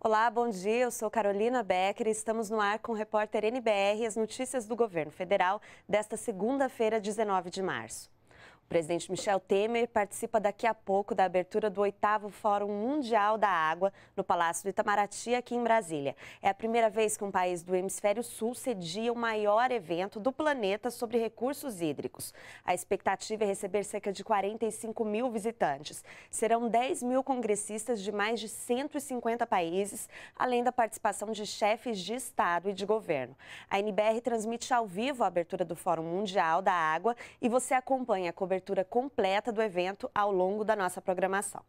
Olá, bom dia. Eu sou Carolina Becker e estamos no ar com o repórter NBR as notícias do governo federal desta segunda-feira, 19 de março. O presidente Michel Temer participa daqui a pouco da abertura do oitavo Fórum Mundial da Água no Palácio do Itamaraty, aqui em Brasília. É a primeira vez que um país do hemisfério sul cedia o maior evento do planeta sobre recursos hídricos. A expectativa é receber cerca de 45 mil visitantes. Serão 10 mil congressistas de mais de 150 países, além da participação de chefes de Estado e de governo. A NBR transmite ao vivo a abertura do Fórum Mundial da Água e você acompanha a cobertura cobertura completa do evento ao longo da nossa programação.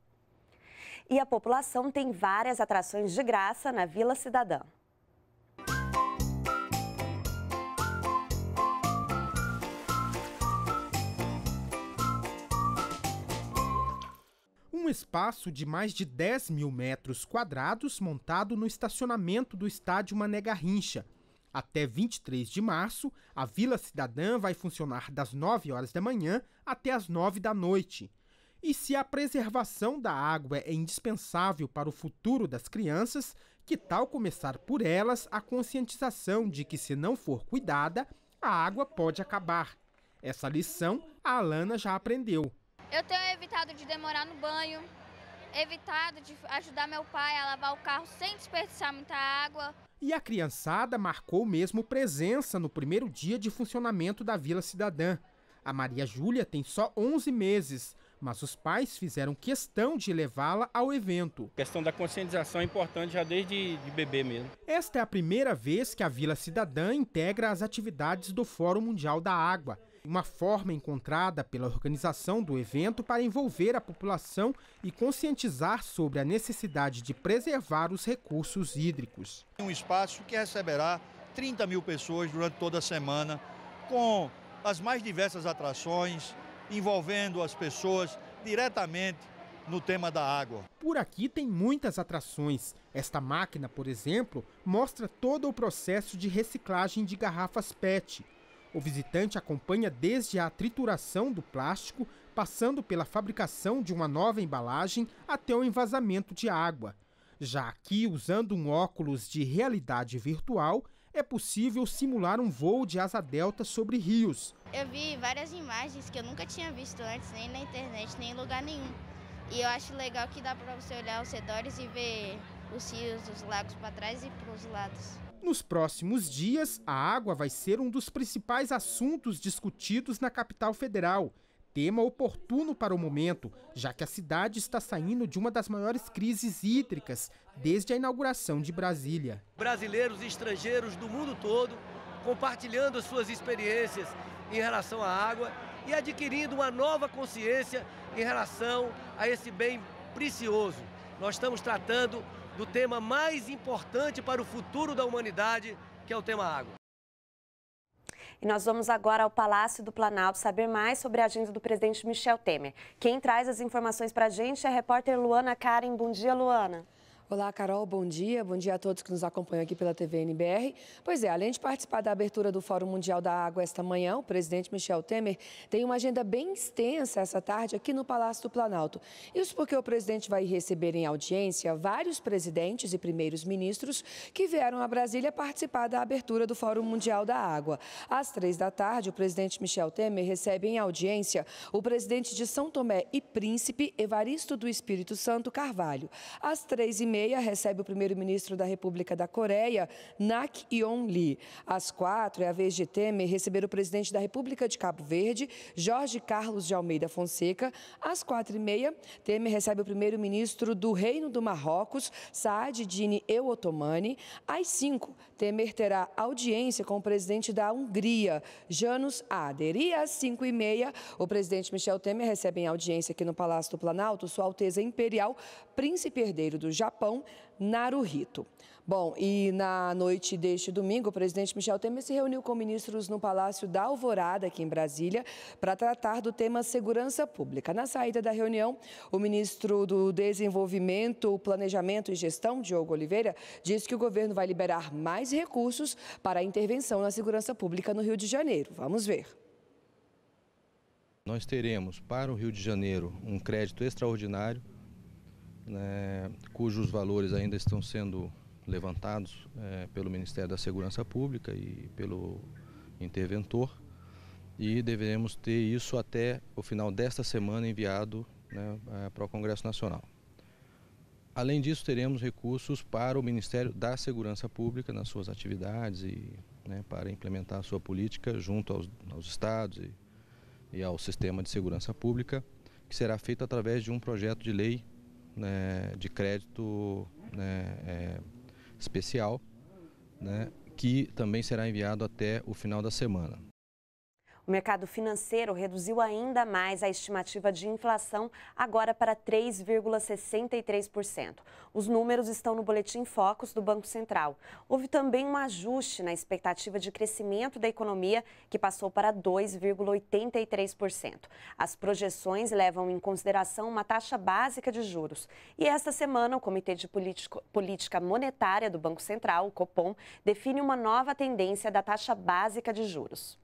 E a população tem várias atrações de graça na Vila Cidadã. um espaço de mais de 10 mil metros quadrados montado no estacionamento do estádio Mané Garrincha, até 23 de março, a Vila Cidadã vai funcionar das 9 horas da manhã até as 9 da noite. E se a preservação da água é indispensável para o futuro das crianças, que tal começar por elas a conscientização de que, se não for cuidada, a água pode acabar? Essa lição a Alana já aprendeu. Eu tenho evitado de demorar no banho, evitado de ajudar meu pai a lavar o carro sem desperdiçar muita água e a criançada marcou mesmo presença no primeiro dia de funcionamento da Vila Cidadã. A Maria Júlia tem só 11 meses, mas os pais fizeram questão de levá-la ao evento. A questão da conscientização é importante já desde de bebê mesmo. Esta é a primeira vez que a Vila Cidadã integra as atividades do Fórum Mundial da Água, uma forma encontrada pela organização do evento para envolver a população e conscientizar sobre a necessidade de preservar os recursos hídricos. Um espaço que receberá 30 mil pessoas durante toda a semana, com as mais diversas atrações, envolvendo as pessoas diretamente no tema da água. Por aqui tem muitas atrações. Esta máquina, por exemplo, mostra todo o processo de reciclagem de garrafas PET. O visitante acompanha desde a trituração do plástico, passando pela fabricação de uma nova embalagem até o envasamento de água. Já aqui, usando um óculos de realidade virtual, é possível simular um voo de asa delta sobre rios. Eu vi várias imagens que eu nunca tinha visto antes, nem na internet, nem em lugar nenhum. E eu acho legal que dá para você olhar os redores e ver os rios, os lagos para trás e para os lados. Nos próximos dias, a água vai ser um dos principais assuntos discutidos na capital federal. Tema oportuno para o momento, já que a cidade está saindo de uma das maiores crises hídricas desde a inauguração de Brasília. Brasileiros e estrangeiros do mundo todo compartilhando suas experiências em relação à água e adquirindo uma nova consciência em relação a esse bem precioso. Nós estamos tratando do tema mais importante para o futuro da humanidade, que é o tema água. E nós vamos agora ao Palácio do Planalto saber mais sobre a agenda do presidente Michel Temer. Quem traz as informações para a gente é a repórter Luana Karen. Bom dia, Luana. Olá, Carol, bom dia. Bom dia a todos que nos acompanham aqui pela TV NBR. Pois é, além de participar da abertura do Fórum Mundial da Água esta manhã, o presidente Michel Temer tem uma agenda bem extensa essa tarde aqui no Palácio do Planalto. Isso porque o presidente vai receber em audiência vários presidentes e primeiros ministros que vieram a Brasília participar da abertura do Fórum Mundial da Água. Às três da tarde, o presidente Michel Temer recebe em audiência o presidente de São Tomé e Príncipe, Evaristo do Espírito Santo Carvalho. Às três e meia recebe o primeiro-ministro da República da Coreia, Nak Yong-lee. Às quatro é a vez de Temer receber o presidente da República de Cabo Verde, Jorge Carlos de Almeida Fonseca. Às quatro e meia, Temer recebe o primeiro-ministro do Reino do Marrocos, Saad Dini El Otomani. Às cinco, Temer terá audiência com o presidente da Hungria, Janus Ader. E às cinco e meia, o presidente Michel Temer recebe em audiência aqui no Palácio do Planalto Sua Alteza Imperial, Príncipe Herdeiro do Japão. Japão, Naruhito. Bom, e na noite deste domingo, o presidente Michel Temer se reuniu com ministros no Palácio da Alvorada, aqui em Brasília, para tratar do tema segurança pública. Na saída da reunião, o ministro do Desenvolvimento, Planejamento e Gestão, Diogo Oliveira, disse que o governo vai liberar mais recursos para a intervenção na segurança pública no Rio de Janeiro. Vamos ver. Nós teremos para o Rio de Janeiro um crédito extraordinário né, cujos valores ainda estão sendo levantados é, pelo Ministério da Segurança Pública e pelo interventor. E deveremos ter isso até o final desta semana enviado né, é, para o Congresso Nacional. Além disso, teremos recursos para o Ministério da Segurança Pública nas suas atividades e né, para implementar a sua política junto aos, aos estados e, e ao sistema de segurança pública, que será feito através de um projeto de lei né, de crédito né, é, especial, né, que também será enviado até o final da semana. O mercado financeiro reduziu ainda mais a estimativa de inflação, agora para 3,63%. Os números estão no Boletim Focos do Banco Central. Houve também um ajuste na expectativa de crescimento da economia, que passou para 2,83%. As projeções levam em consideração uma taxa básica de juros. E esta semana, o Comitê de Politico, Política Monetária do Banco Central, o COPOM, define uma nova tendência da taxa básica de juros.